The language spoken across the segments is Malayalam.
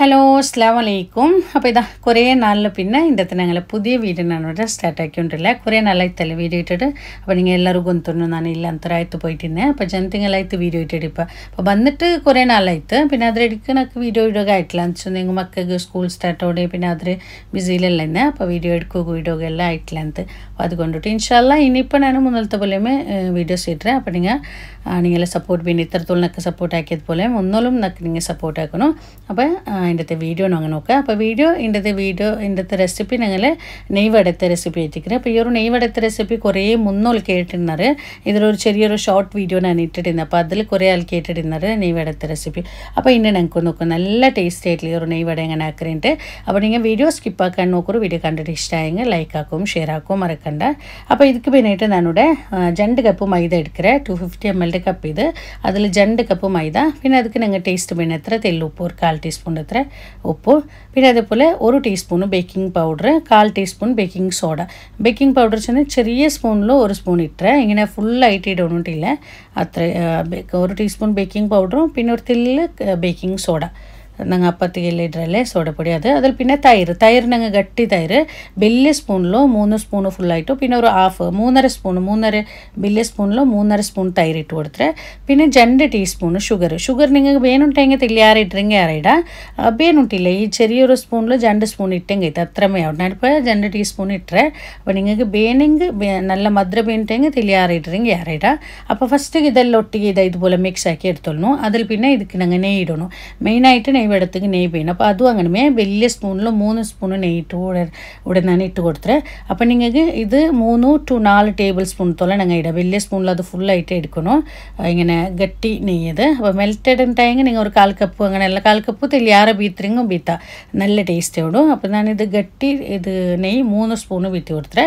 ഹലോ അസ്ലാം വലൈക്കും അപ്പോൾ ഇതാ കുറേ നാളിൽ പിന്നെ ഇന്നത്തെ ഞങ്ങൾ പുതിയ വീടിനാണ് ഇവിടെ സ്റ്റാർട്ട് ആക്കിക്കൊണ്ടില്ല കുറേ തല വീഡിയോ ഇട്ടിട്ട് അപ്പോൾ നിങ്ങൾ എല്ലാവരും കൊന്തുന്നു ನಾನು ഇല്ല അന്തരായത്ത് പോയിട്ടിന്നെ അപ്പോൾ ജനത്തിങ്ങളായിട്ട് വീഡിയോ ഇട്ടിട്ട് ഇപ്പോൾ അപ്പോൾ വന്നിട്ട് കുറേ നാളായിട്ട് പിന്നെ അതിലെടുക്കാൻ എടുക്കണക്ക് വീഡിയോ ഇടുക ആയിട്ടില്ല എന്ന് വെച്ചാൽ നിങ്ങൾ മക്കൾക്ക് സ്കൂൾ സ്റ്റാർട്ടോടെ പിന്നെ അതിൽ ബിസിയിലല്ല തന്നെ അപ്പോൾ വീഡിയോ എടുക്കുക ഇടുക എല്ലാം ആയിട്ടില്ല എന്ത് അപ്പോൾ അതുകൊണ്ടിട്ട് ഇൻഷാല്ല ഇനിയിപ്പോൾ ഞാൻ മുന്നിലത്തെ പോലെ വീഡിയോസ് ഇട്ടേ അപ്പോൾ നിങ്ങൾ നിങ്ങളെ സപ്പോർട്ട് പിന്നെ ഇത്രത്തോളം നക്ക് സപ്പോർട്ട് ആക്കിയത് പോലെ ഒന്നോളം നക്ക് നിങ്ങൾ സപ്പോർട്ട് ആക്കണം അപ്പോൾ ഇന്നത്തെ വീഡിയോ അങ്ങനെ നോക്കുക അപ്പോൾ വീഡിയോ ഇന്നത്തെ വീഡിയോ ഇന്നത്തെ റെസിപ്പി ഞങ്ങൾ നെയ്വടത്തെ റെസിപ്പി എത്തിക്കുന്നത് അപ്പോൾ ഈ ഒരു നെയ്വടത്തെ റെസിപ്പി കുറേ മുന്നോൾ കേട്ടിരുന്നത് ഇതിലൊരു ചെറിയൊരു ഷോർട്ട് വീഡിയോ ഞാൻ ഇട്ടിട്ടുണ്ട് അപ്പോൾ അതിൽ കുറേ ആൾ കേട്ടിരുന്നത് നെയ്വടത്തെ റെസിപ്പി അപ്പോൾ ഇന്ന് ഞങ്ങൾക്ക് നോക്കും നല്ല ആയിട്ട് ഈ ഒരു നെയ്വട എങ്ങനെ ആക്കുന്നുണ്ട് അപ്പോൾ നിങ്ങൾ വീഡിയോ സ്കിപ്പ് ആക്കാൻ നോക്കൊരു വീഡിയോ കണ്ടിട്ട് ഇഷ്ടമായെങ്കിൽ ലൈക്ക് ആക്കും ഷെയർ ആക്കും മറക്കണ്ട അപ്പോൾ இதுக்கு பின்னாடி நானோட രണ്ട് കപ്പ് മൈദ എടുക്കുക ടു ഫിഫ്റ്റി എം എൽ இது அதில் ஜண்டு கப்பு மைதா பின் அதுக்கு நாங்கள் டேஸ்ட் பின்ன எத்தனை தெல்லு உப்பு ஒரு കാൽ ടീസ്പൂൺ എത്ര ശർക്കര ഉപ്പ് പിന്നെ അതേപോലെ ഒരു ടീസ്പൂൺ ബേക്കിംഗ് പൗഡർ കാൽ teaspoon baking soda baking powder ചെന്ന് ചെറിയ സ്പൂണിൽ ഒരു സ്പൂൺ ഇട്ട് ഇങ്ങനെ ഫുള്ളായിട്ട് ഇടണോട്ടില്ല അത്ര ഒരു ടീസ്പൂൺ ബേക്കിംഗ് പൗഡറും പിന്നെ ഒരു തില്ല് ബേക്കിംഗ് സോഡ ನಂಗೆ ಅಪ್ಪತ್ತಿಗೆಲ್ಲಿಡ್ರಲ್ಲೇ ಸೋಡ ಪೊಡಿ ಅದು അതിൽ പിന്നെ തൈര് തൈര് ഞങ്ങൾ ഗട്ടി തൈര് വലിയ സ്പൂണിലോ മൂന്ന് സ്പൂൺ ഫുള്ളായിട്ടും പിന്നെ ഒരു ഹാഫ് മൂന്നര സ്പൂൺ മൂന്നര വലിയ സ്പൂണിലോ മൂന്നര സ്പൂൺ തൈര് ഇട്ട് കൊടുത്തിട്ട് പിന്നെ രണ്ട് ടീസ്പൂൺ ഷുഗർ ഷുഗർ നിങ്ങൾക്ക് വേണുണ്ടെങ്കിൽ തെല്ലിയാറ് ഇട്ടെങ്കിൽ അറിയിട വേണുട്ടില്ല ഈ ചെറിയൊരു സ്പൂണിൽ രണ്ട് സ്പൂൺ ഇട്ടെങ്കിൽ ഇത് അത്രമേ ആവും ഞാനിപ്പോൾ രണ്ട് ടീസ്പൂൺ ഇട്ടേ അപ്പോൾ നിങ്ങൾക്ക് വേണമെങ്കിൽ നല്ല മധുര വേണ്ടിട്ടെങ്കിൽ തെല്ലിയാറ് ഇട്ടെങ്കിൽ അറിയിട അപ്പോൾ ഫസ്റ്റ് ഇതെല്ലാം ഒട്ടിക്ക് ഇത് ഇതുപോലെ മിക്സ് ആക്കി എടുത്തോളണം അതിൽ പിന്നെ ഇതിക്ക് ഞങ്ങൾ നെയ്യിടണം മെയിനായിട്ട് നെയ് ഇവിടത്തേക്ക് നെയ്യ് പെയ്യണം അപ്പോൾ അത് വാങ്ങണമേ വലിയ സ്പൂണിൽ മൂന്ന് സ്പൂൺ നെയ്യ് ഇട്ട് കൂടെ ഉടനാണ് ഇട്ട് കൊടുത്തത് അപ്പോൾ നിങ്ങൾക്ക് ഇത് മൂന്ന് ടു നാല് ടേബിൾ സ്പൂൺ തോലെ ഞങ്ങൾ ഇടാം വലിയ സ്പൂണിൽ അത് ഫുള്ളായിട്ട് എടുക്കണം ഇങ്ങനെ ഗട്ടി നെയ്യത് അപ്പോൾ മെൽറ്റഡ് ഉണ്ടായെങ്കിൽ നിങ്ങൾ ഒരു കാൽ കപ്പ് അങ്ങനെ എല്ലാ കാൽ കപ്പ് തെല്ലിയാറ ബീത്തറിങ്ങും ബീത്ത നല്ല ടേസ്റ്റ് വിടും അപ്പോൾ ഞാനിത് ഗട്ടി ഇത് നെയ്യ് മൂന്ന് സ്പൂണ് ബീത്തി കൊടുത്തത്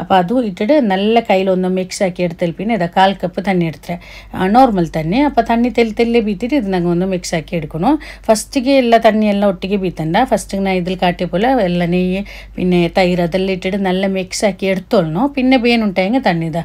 അപ്പോൾ അതും ഇട്ടിട്ട് നല്ല കയ്യിലൊന്ന് മിക്സ് ആക്കി എടുത്തൽ പിന്നെ ഇതാ കാൽ കപ്പ് തന്നെ എടുത്തത് നോർമൽ തന്നെ അപ്പോൾ തണ്ണി തെല്ലി തെല്ലി ബീത്തിട്ട് ഇത് ഞങ്ങൾ ഒന്ന് മിക്സ് ആക്കി എടുക്കണം ഫസ്റ്റ് ಒಟ್ಟಿಗೆ എല്ലാ തണ്ണിയെല്ലാം ಒಟ್ಟಿಗೆ പീത്തണ്ട ഫസ്റ്റ് ഞാൻ ഇതിൽ കാട്ടിയ പോലെ വെള്ള നെയ്യ് പിന്നെ തൈര് അതെല്ലാം ഇട്ടിട്ട് നല്ല മിക്സ് ആക്കി എടുത്തോളണം പിന്നെ ബേനുണ്ടായെങ്കിൽ തണ്ണിതാ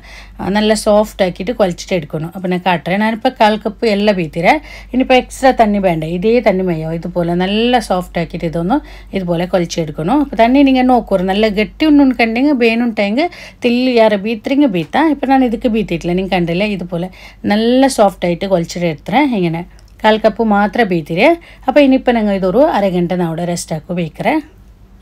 നല്ല സോഫ്റ്റ് ആക്കിയിട്ട് കുഴച്ചിട്ട് എടുക്കണം അപ്പം ഞാൻ കാട്ടുറേൻ ഞാനിപ്പോൾ കാൽ കപ്പ് എല്ലാം പീത്തിരേ ഇനിയിപ്പോൾ എക്സ്ട്രാ തണ്ണി വേണ്ട ഇതേ തണ്ണി മയ്യോ ഇതുപോലെ നല്ല സോഫ്റ്റ് ആക്കിയിട്ട് ഇതൊന്ന് ഇതുപോലെ കുഴച്ചെടുക്കണം അപ്പോൾ തണ്ണി നിങ്ങൾ നോക്കൂറ് നല്ല ഗട്ടി ഉണ്ടുണ്ടെങ്കിൽ ബേനുണ്ടെങ്കിൽ തില്ല് യാറ ബീത്തിരിങ്ങ് ബീത്താം ഇപ്പം ഞാൻ ഇതൊക്കെ ബീത്തിയിട്ടില്ല നിങ്ങൾ കണ്ടില്ലേ ഇതുപോലെ നല്ല സോഫ്റ്റ് ആയിട്ട് കുഴച്ചിട്ട് എടുത്തേ ഇങ്ങനെ ಕಾಲು ಕಪ್ಪು ಮಾತ್ರ ಬೀತಿದೆ ಅಪ್ಪ ಇನ್ನಿಪ್ಪ ನಂಗೆ ಇದೊರು ಅರೆ ಗಂಟೆ ನಾವು ರೆಸ್ಟ್ ಹಾಕೋಬೇಕ್ರೆ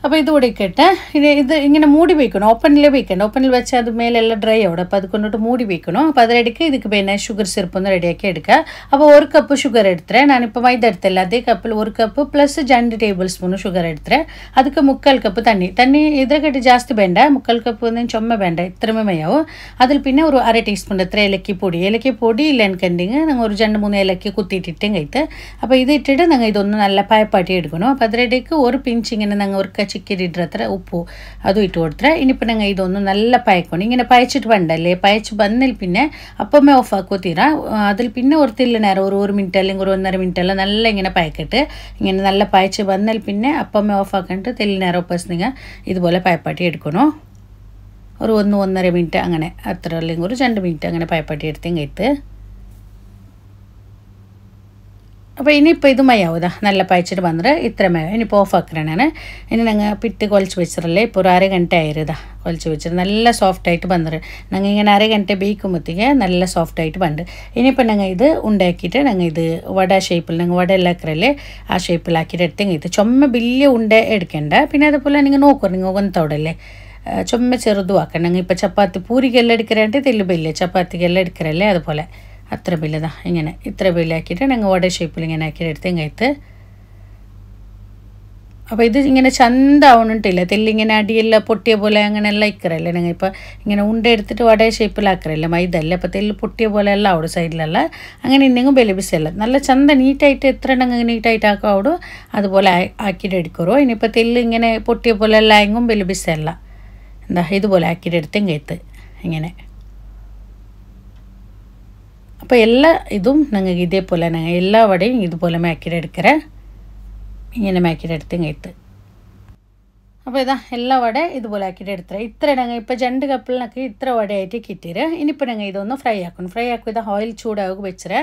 അപ്പോൾ ഇത് കൂടിക്കിട്ട് ഇത് ഇത് ഇങ്ങനെ മൂടി വയ്ക്കണം ഓപ്പണിൽ വയ്ക്കണം ഓപ്പണിൽ വെച്ച് അത് മേലെല്ലാം ഡ്രൈ ആവും അപ്പോൾ അത് കൊണ്ടിട്ട് മൂടി വയ്ക്കണം അപ്പോൾ അതിലെടുക്ക് ഇതിക്ക് പിന്നെ ഷുഗർ സിറപ്പ് ഒന്ന് റെഡിയാക്കി എടുക്കുക അപ്പോൾ ഒരു കപ്പ് ഷുഗർ എടുത്തേ ഞാനിപ്പോൾ മൈദ എടുത്തില്ല അതേ കപ്പിൽ ഒരു കപ്പ് പ്ലസ് രണ്ട് ടേബിൾ സ്പൂൺ ഷുഗർ എടുത്തേ അതുക്ക് മുക്കാൽ കപ്പ് തണ്ണി തണ്ണി ഇതിലെക്കിട്ട് ജാസ്തി വേണ്ട മുക്കാൽ കപ്പ് ഒന്നും ചുമ വേണ്ട ഇത്രമേ മയാവും അതിൽ പിന്നെ ഒരു അര ടീസ്പൂൺ എത്ര ഏലക്കി പൊടി ഏലക്കി പൊടി ഇല്ലെന്നുണ്ടെങ്കിൽ ഞങ്ങൾ ഒരു രണ്ട് മൂന്ന് ഏലക്കി കുത്തിയിട്ടിട്ടും കഴിത്ത് അപ്പോൾ ഇത് ഇട്ടിട്ട് ഞങ്ങൾ ഇതൊന്ന് നല്ല പയപ്പാട്ടി എടുക്കണം അപ്പോൾ അതിലിടയ്ക്ക് ഒരു പിഞ്ച് ഇങ്ങനെ ഞങ്ങൾ ഒരു ചിക്കിരിട്ടത്ര ഉപ്പ് അതും ഇട്ട് കൊടുത്തേ ഇനിയിപ്പോൾ ഞങ്ങൾ ഇതൊന്ന് നല്ല പയക്കണം ഇങ്ങനെ പയച്ചിട്ട് വേണ്ടല്ലേ പയച്ച് വന്നിൽ പിന്നെ അപ്പമേ ഓഫ് തീരാ അതിൽ പിന്നെ ഒരുത്തില്ല നേരം ഒരു ഒരു മിനിറ്റ് അല്ലെങ്കിൽ ഒരു ഒന്നര മിനിറ്റ് എല്ലാം നല്ല ഇങ്ങനെ പയക്കിട്ട് ഇങ്ങനെ നല്ല പയച്ച് വന്നാൽ പിന്നെ അപ്പമേ ഓഫ് ആക്കണ്ട് തെല്ലി നേരം ഒപ്പസ് നിങ്ങൾ ഇതുപോലെ പയപ്പാട്ടി എടുക്കണോ ഒരു ഒന്ന് ഒന്നര മിനിറ്റ് അങ്ങനെ അത്ര അല്ലെങ്കിൽ ഒരു രണ്ട് മിനിറ്റ് അങ്ങനെ പയപ്പാട്ടി എടുത്തെങ്കിൽ അപ്പോൾ ഇനിയിപ്പോൾ ഇത് മയാവൂതാ നല്ല പയച്ചിട്ട് വന്നിട്ട് ഇത്ര മയാവും ഇനിയിപ്പോൾ ഓഫ് ആക്കണേനാണ് ഇനി ഞങ്ങൾ പിറ്റ് കൊലച്ച് വെച്ചിട്ടല്ലേ ഇപ്പോൾ ഒരു അര ഗണ്ട ആയിരുതാ കൊലച്ച് വെച്ചിട്ട് നല്ല സോഫ്റ്റായിട്ട് വന്നിട്ട് ഞങ്ങൾ ഇങ്ങനെ അര ഗണ്ട ബേക്കുമ്പോഴത്തേക്ക് നല്ല സോഫ്റ്റായിട്ട് വണ്ട് ഇനിയിപ്പോൾ ഞങ്ങൾ ഇത് ഉണ്ടാക്കിയിട്ട് ഞങ്ങൾ ഇത് വട ഷേപ്പിൽ ഞങ്ങൾ വട എല്ലാക്കറല്ലേ ആ ഷേപ്പിലാക്കിയിട്ട് എടുത്തെങ്കിൽ ഇത് ചുമ വലിയ ഉണ്ട എടുക്കേണ്ട പിന്നെ അതുപോലെ നിങ്ങൾ നോക്കും നിങ്ങൾ ഒന്നത്തോടല്ലേ ചുമ ചെറുതും ആക്കണം ഞങ്ങൾ ഇപ്പോൾ ചപ്പാത്തി പൂരിക്കെല്ലാം എടുക്കറായിട്ട് തെല്ലുപല്ലേ ചപ്പാത്തിക്കെല്ലാം എടുക്കാറല്ലേ അതുപോലെ അത്ര ബില്ലതാ ഇങ്ങനെ ഇത്ര ബില്ലാക്കിയിട്ട് ഞങ്ങൾ ഓടേ ഷേപ്പിൽ ഇങ്ങനെ ആക്കിയിട്ട് എടുത്ത് ഇങ്ങത്ത് അപ്പോൾ ഇത് ഇങ്ങനെ ചന്താവണിട്ടില്ല തെല്ലിങ്ങനെ അടിയില്ല പൊട്ടിയ പോലെ അങ്ങനെയല്ല ഇക്കറല്ലേ ഞങ്ങൾ ഇപ്പോൾ ഇങ്ങനെ ഉണ്ട എടുത്തിട്ട് വട ഷേപ്പിലാക്കറല്ല മൈദല്ല അപ്പോൾ തെല്ല് പൊട്ടിയ പോലെ എല്ലാം അവിടെ സൈഡിലല്ല അങ്ങനെ ഇന്നെങ്കിലും ബെലിബിസല്ല നല്ല ചന്ത നീറ്റായിട്ട് എത്ര എണ്ണങ്ങൾ നീറ്റായിട്ട് ആക്കും അവിടെ അതുപോലെ ആക്കിയിട്ട് എടുക്കുറോ ഇനിയിപ്പോൾ തെല്ല് ഇങ്ങനെ പൊട്ടിയ പോലെ എല്ലാം എങ്ങും ബെലിബിസല്ല എന്താ ഇതുപോലെ ആക്കിയിട്ട് എടുത്തെങ്കിൽ ഇങ്ങനെ இப்போ எல்லா இதுவும் நாங்கள் இதே போல் நாங்கள் எல்லா வடையும் இது போல் மேக்கிட எடுக்கிறேன் இங்கே மேக்கிட எடுத்துங்க இத்து അപ്പോൾ ഇതാ എല്ലാ വട ഇതുപോലെ ആക്കിയിട്ട് എടുത്തരാം ഇത്ര ഇടങ്ങ ഇപ്പോൾ രണ്ട് കപ്പിളിനൊക്കെ ഇത്ര വടയായിട്ട് കിട്ടിയത് ഇനിയിപ്പോൾ ഞങ്ങൾ ഇതൊന്ന് ഫ്രൈ ആക്കണം ഫ്രൈ ആക്കും ഇത് ഓയിൽ ചൂടാവുക വെച്ചരേ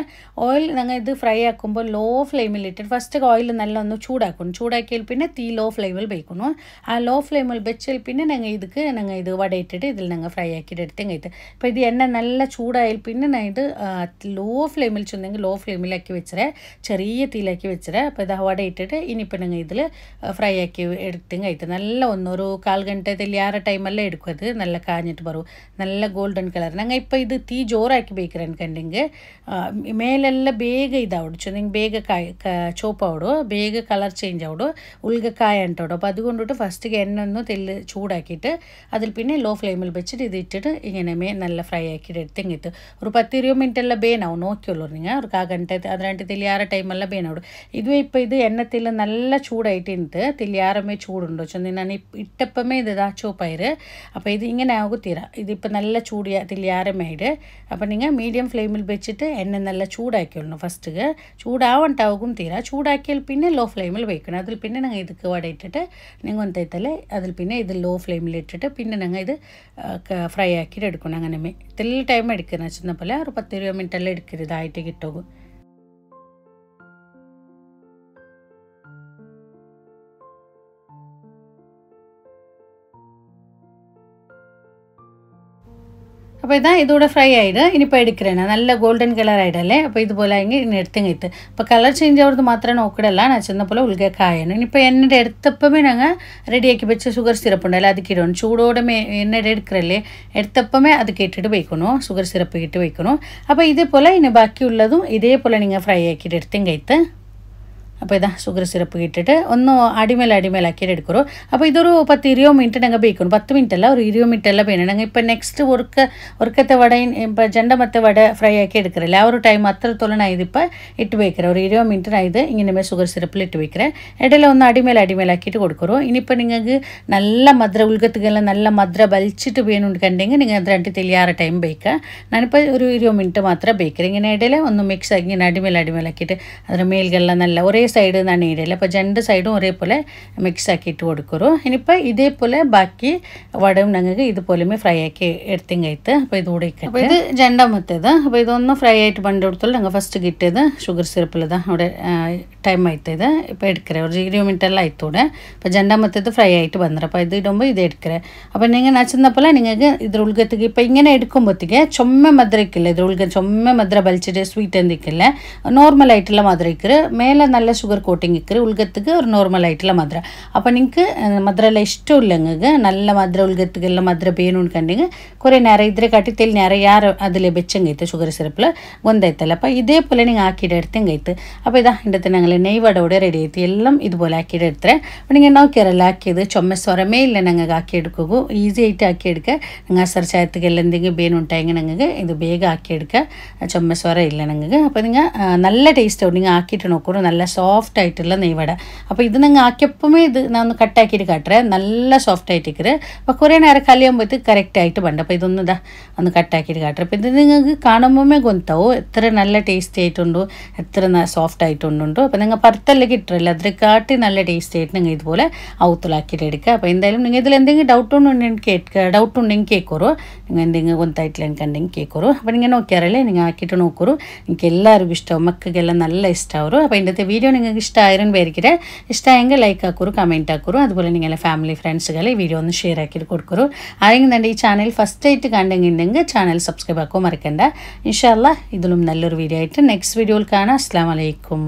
ഓയിൽ ഞങ്ങൾ ഇത് ഫ്രൈ ആക്കുമ്പോൾ ലോ ഫ്ലെയിമിൽ ഇട്ടിട്ട് ഫസ്റ്റ് ഓയിൽ നല്ല ഒന്ന് ചൂടാക്കണം ചൂടാക്കിയാൽ പിന്നെ തീ ലോ ഫ്ലെയിമിൽ വെക്കണം ആ ലോ ഫ്ലെയിമിൽ വെച്ചാൽ പിന്നെ ഞങ്ങൾ ഇതുക്ക് ഞങ്ങൾ ഇത് വടയിട്ടിട്ട് ഇതിൽ ഞങ്ങൾ ഫ്രൈ ആക്കിയിട്ട് എടുത്തെങ്കിൽ അപ്പോൾ ഇത് എണ്ണ നല്ല ചൂടായാൽ പിന്നെ ഞാൻ ഇത് ലോ ഫ്ലെയിമിൽ ചെന്നെങ്കിൽ ലോ ഫ്ലെയിമിലാക്കി വെച്ചരേ ചെറിയ തീയിലാക്കി വെച്ചരേ അപ്പോൾ ഇത് വടയിട്ടിട്ട് ഇനിയിപ്പോൾ ഞങ്ങൾ ഇതിൽ ഫ്രൈ ആക്കി എടുത്തെങ്കിൽ നല്ല നല്ല ಒಂದು ಒಂದು ಕಾಲು ಗಂಟೆ ಯಾರ ಟೈಮಲ್ಲೇ എടുക്കും നല്ല കാഞ്ഞിട്ട് ಬರುವ നല്ല ഗോൾഡൻ കളർ ഞങ്ങൾ ಇಪ್ಪ ഇത് തീ ജോറാക്കി ಬೇಕ್ರೆ ಅನ್ಕಂಡಿಂಗೆ മേലെല്ലാം ಬೇಗ ഇതാവിടിച്ചു നിങ്ങൾ ಬೇಗ ಕಾಯಿ ചോപ്പാവിടും ಚೋಪಾವಡು കളർ ചേഞ്ച് ആവിടും ഉള്ളിൽ കായ അപ്പോൾ അതുകൊണ്ടിട്ട് ഫസ്റ്റ് എണ്ണ ഒന്ന് തെല്ല് ചൂടാക്കിയിട്ട് അതിൽ പിന്നെ ലോ ഫ്ലെയിമിൽ വെച്ചിട്ട് ഇത് ഇട്ടിട്ട് ഇങ്ങനെ മേ നല്ല ഫ്രൈ ആക്കിയിട്ട് എടുത്ത് ഇങ്ങിട്ട് ഒരു പത്ത് ഇരുപത് എല്ലാം ബേനാവും നോക്കിയുള്ളൂ നിങ്ങൾ ഒരു കാ ഗണ്ട അതിനാണ്ട് തെല്ലിയാറ ടൈമെല്ലാം ബേനാവിടും ഇതും ഇപ്പോൾ ഇത് എണ്ണത്തിൽ നല്ല ചൂടായിട്ട് ഇന്നിട്ട് തെല്ലിയാറമേ ചൂടുണ്ടോ ചെന്നിന நான் ഇട്ടപ്പമേ ഇത് இது ஏதாச்சும் അപ്പോൾ ഇത് ഇങ്ങനെ ആകും തീര ഇതിപ്പോൾ നല്ല ചൂട് തിരിയാരമേട് അപ്പോൾ നിങ്ങൾ മീഡിയം ഫ്ലെയിമിൽ വെച്ചിട്ട് എണ്ണ നല്ല ചൂടാക്കിയുള്ളൂ ഫസ്റ്റ് ചൂടാവണ്ടാവും തീര ചൂടാക്കിയാൽ പിന്നെ ലോ ഫ്ലെയിമിൽ വെക്കണം അതിൽ പിന്നെ ഞങ്ങൾ ഇത് വടയിട്ടിട്ട് നിങ്ങൾ ഒന്നത്തേത്തല്ലേ അതിൽ പിന്നെ ഇത് ലോ ഫ്ലെയിമിൽ ഇട്ടിട്ട് പിന്നെ ഞങ്ങൾ ഇത് ഫ്രൈ ആക്കിയിട്ട് എടുക്കണം അങ്ങനെ ഇതെല്ലാം ടൈം എടുക്കുന്നത് പോലെ ഒരു പത്തിരുപത് മിനിറ്റ് മിനിറ്റെല്ലാം എടുക്കരുതായിട്ട് കിട്ടും அப்போ അപ്പോൾ ഇതാ ഇതുകൂടെ ഫ്രൈ ആയിട്ട് ഇനിയിപ്പോൾ എടുക്കലാണ് നല്ല ഗോൾഡൻ കളർ ആയിട്ടല്ലേ അപ്പോൾ ഇതുപോലെ ആയെങ്കിൽ ഇനി എടുത്തുങ്ങിട്ട് അപ്പോൾ കളർ ചേഞ്ച് ആവുന്നത് മാത്രം നോക്കിടല്ല நான் சின்ன போல் உள்கே காயணும் இப்போ எண்ணெய் எடுத்தப்பமே நாங்கள் ரெடியாக்கி வச்சு சுகர் சிரப் உண்டல்ல அதுக்கு இடணும் சூடோட மே எண்ணெய் எடுக்கிறல்லே எடுத்தப்பமே அதுக்கு இட்டுட்டு வைக்கணும் சுகர் சிரப்பு இட்டு வைக்கணும் அப்போ இதே போல் இன்னும் பாக்கி உள்ளதும் இதே போல் நீங்கள் ஃப்ரை ஆக்கிட்டு எடுத்துங்க இது അപ്പോൾ ഇതാ ഷുഗർ സിറപ്പ് ಇಟ್ಟಿಟ್ಟು ഒന്ന് അടിമേല അടിമേലാക്കിയിട്ട് ಅಡಿ അപ്പോൾ ഇതൊരു പത്ത് ഇരുപത് മിനിറ്റ് ഞങ്ങൾ ബേക്കണം പത്ത് മിനിറ്റ് അല്ല ഒരു ഇരുപത് മിനിറ്റ് എല്ലാം വേണം ഞങ്ങൾ ഇപ്പം നെക്സ്റ്റ് ഉറുക്ക ഉറുക്കത്തെ വടയും ഇപ്പം ജണ്ടമത്തെ വട ഫ്രൈ ആക്കി എടുക്കില്ല ആ ഒരു ടൈം അത്രത്തോളം ഞാൻ ഇതിപ്പോൾ ഇട്ട് വയ്ക്കുക ഒരു ഇരുപത് മിനിറ്റ് ഞാൻ ഇത് ഇങ്ങനെ മേൽ ഷുഗർ സിറപ്പിൽ ഇട്ട് വയ്ക്കുക ഇടയിൽ ഒന്ന് അടിമേൽ അടിമേലാക്കിയിട്ട് ആക്കിയിട്ട് കൊടുക്കുറു ഇനിയിപ്പോൾ നിങ്ങൾക്ക് നല്ല മധുര ഉൽക്കത്തുകെല്ലാം നല്ല മധുര വലിച്ചിട്ട് കണ്ടെങ്കിൽ നിങ്ങൾ അത് രണ്ട് തെളിയാറ് ടൈം ബേക്കുക ഞാനിപ്പോൾ ഒരു ഇരുപത് മിനിറ്റ് മാത്രമേ ബേക്കറി ഇങ്ങനെ ഇടയിൽ ഒന്ന് മിക്സ് ആക്കി ഇങ്ങനെ അടിമേൽ അടിമേലാക്കിയിട്ട് അതിന് മേലുകളെല്ലാം നല്ല ഒരേ സൈഡിൽ നിന്നാണ് ഇടയിൽ അപ്പോൾ രണ്ട് സൈഡും ഒരേപോലെ മിക്സ് ആക്കിയിട്ട് കൊടുക്കുറു ഇനിയിപ്പോൾ ഇതേപോലെ ബാക്കി വടവും ഞങ്ങൾക്ക് ഇതുപോലെയുമേ ഫ്രൈ ആക്കി എടുത്തിങ്ങായിട്ട് അപ്പോൾ ഇതുകൂടെ അപ്പോൾ ഇത് രണ്ടാമത്തേത് അപ്പോൾ ഇതൊന്ന് ഫ്രൈ ആയിട്ട് പണ്ട് കൊടുത്തോളൂ ഞങ്ങൾ ഫസ്റ്റ് കിട്ടിയത് ഷുഗർ സിറപ്പിൽ ഇതാ അവിടെ ടൈം ആയിട്ടത് ഇപ്പോൾ എടുക്കറേ ഒരു ഇരുപത് മിനിറ്റെല്ലാം ആയിട്ടൂടെ അപ്പോൾ രണ്ടാമത്തേത് ഫ്രൈ ആയിട്ട് வந்துடும் അപ്പോൾ இது ரொம்ப இது எடுக்கிறேன் அப்போ நீங்கள் நச்சந்தப்பெல்லாம் நீங்கள் இதில் உள்கத்துக்கு இப்போ இங்கே எடுக்கும்போதுக்கு சொம்ம மதுரைக்கு இல்லை இது உள்க சொம்ம மதுரை பலிச்சிட்டு ஸ்வீட் இருந்திக்கல நார்மல் ஐட்டில் மதுரைக்கு மேலே நல்ல மதுரை ಶುಗರ್ ಕೋಟಿಂಗ್ ಇಕ್ಕರೆ ಉಲ್ಗತ್ತಿಗೆ ಅವ್ರು ನಾರ್ಮಲ್ ಆಯ್ತಲ್ಲ ಮದ್ರ ಅಪ್ಪ ನಿಂಗೆ ಮದ್ರಲ್ಲ ಎಷ್ಟು ಇಲ್ಲಂಗೆ ನಲ್ಲ ಮದ್ರ ಉಲ್ಗತ್ತಿಗೆಲ್ಲ ಮದ್ರ ಬೇನು ಉಣ್ಕಂಡಿಗೆ ಕೊರೆ ನೇರ ಇದ್ರೆ ಕಾಟಿ ತೆಲ್ ನೇರ ಯಾರು அதில் வச்சங்கைத்து சுகர் சிரப்பில் அப்போ இதே போல் நீங்கள் ஆக்கிட்டு எடுத்து இங்கே எடுத்துங்கைத்து அப்போ இதான் இந்த நாங்கள் நெய் வடோட ரெடி ஆயிடுத்து எல்லாம் இது போல் ஆக்கிட்டு எடுத்துறேன் இப்போ நீங்கள் என்ன நோக்கியரில் ஆக்கியது சொம்ம சுரமே இல்லை நாங்கள் ஆக்கி எடுக்கவும் ஈஸி ஆகிட்டு ஆக்கி எடுக்க நாங்கள் அசர் சாயத்துக்கு எல்லாம் பேன் உண்டாங்க நாங்கள் இது வேக ஆக்கி எடுக்க சொம்ம சுரம் இல்லை நாங்கள் அப்போ நீங்கள் நல்ல டேஸ்ட்டோடு நீங்கள் ஆக்கிட்டு நோக்கிறோம் நல்லா சோ സോഫ്റ്റ് ആയിട്ടുള്ള നെയ്വട അപ്പോൾ ഇത് നിങ്ങൾ ആക്കിയപ്പോഴേ ഇത് ഞാൻ ഒന്ന് കട്ടാക്കിയിട്ട് കാട്ടുറേൻ നല്ല സോഫ്റ്റ് ആയിട്ടിരിക്കരുത് അപ്പോൾ കുറേ നേരം കലിയാകുമ്പോഴത്തേക്ക് കറക്റ്റ് ആയിട്ട് പണ്ട് അപ്പോൾ ഇതൊന്ന് ഇതാ ഒന്ന് കട്ടാക്കിയിട്ട് കാട്ടുറേ അപ്പോൾ ഇത് നിങ്ങൾക്ക് കാണുമ്പോഴേ ഗൊന്താവും എത്ര നല്ല ടേസ്റ്റി ആയിട്ടുണ്ട് എത്ര സോഫ്റ്റ് ആയിട്ടുണ്ടോ അപ്പോൾ നിങ്ങൾ പുറത്തല്ലേ കിട്ടില്ല അതിനെക്കാട്ടി നല്ല ടേസ്റ്റി ആയിട്ട് നിങ്ങൾ ഇതുപോലെ ഔത്തുളാക്കിയിട്ട് എടുക്കുക അപ്പോൾ എന്തായാലും നിങ്ങൾ ഇതിൽ എന്തെങ്കിലും ഡൗട്ട് ഉണ്ടെങ്കിൽ കേൾക്കുക ഡൗട്ട് ഉണ്ടെങ്കിൽ കേൾക്കോറു നിങ്ങൾ എന്തെങ്കിലും ഗൊന്തായിട്ടില്ല എനിക്കുണ്ടെങ്കിൽ കേൾക്കോറു അപ്പോൾ നിങ്ങൾ നോക്കിയാറല്ലേ നിങ്ങൾ ആക്കിയിട്ട് നോക്കോറു എനിക്ക് എല്ലാവർക്കും ഇഷ്ടമാവും മക്കൾക്കെല്ലാം നല്ല ഇഷ്ടമാവും അപ്പോൾ ഇന്നത്തെ വീഡിയോ നിങ്ങൾക്ക് ഇഷ്ടമായിരുന്നു ಬೇರೆಗಿರೆ ഇഷ്ടമായെങ്കിൽ ലൈക്ക് ആക്കൂ കമൻറ്റ് ആക്കൂ അതുപോലെ നിങ്ങളെ ഫാമിലി ഫ്രണ്ട്സുകളെ ഈ വീഡിയോ ഒന്ന് ഷെയർ ആക്കിയിട്ട് കൊടുക്കൂ ആരെങ്കിലും തന്നെ ഈ ചാനൽ ഫസ്റ്റ് ആയിട്ട് കണ്ടെങ്കിൽ ചാനൽ സബ്സ്ക്രൈബ് ആക്കുമോ മറക്കണ്ട ഇൻഷാല്ല ഇതിലും നല്ലൊരു വീഡിയോ ആയിട്ട് നെക്സ്റ്റ് വീഡിയോയിൽ കാണാം അസ്സാം വലൈക്കും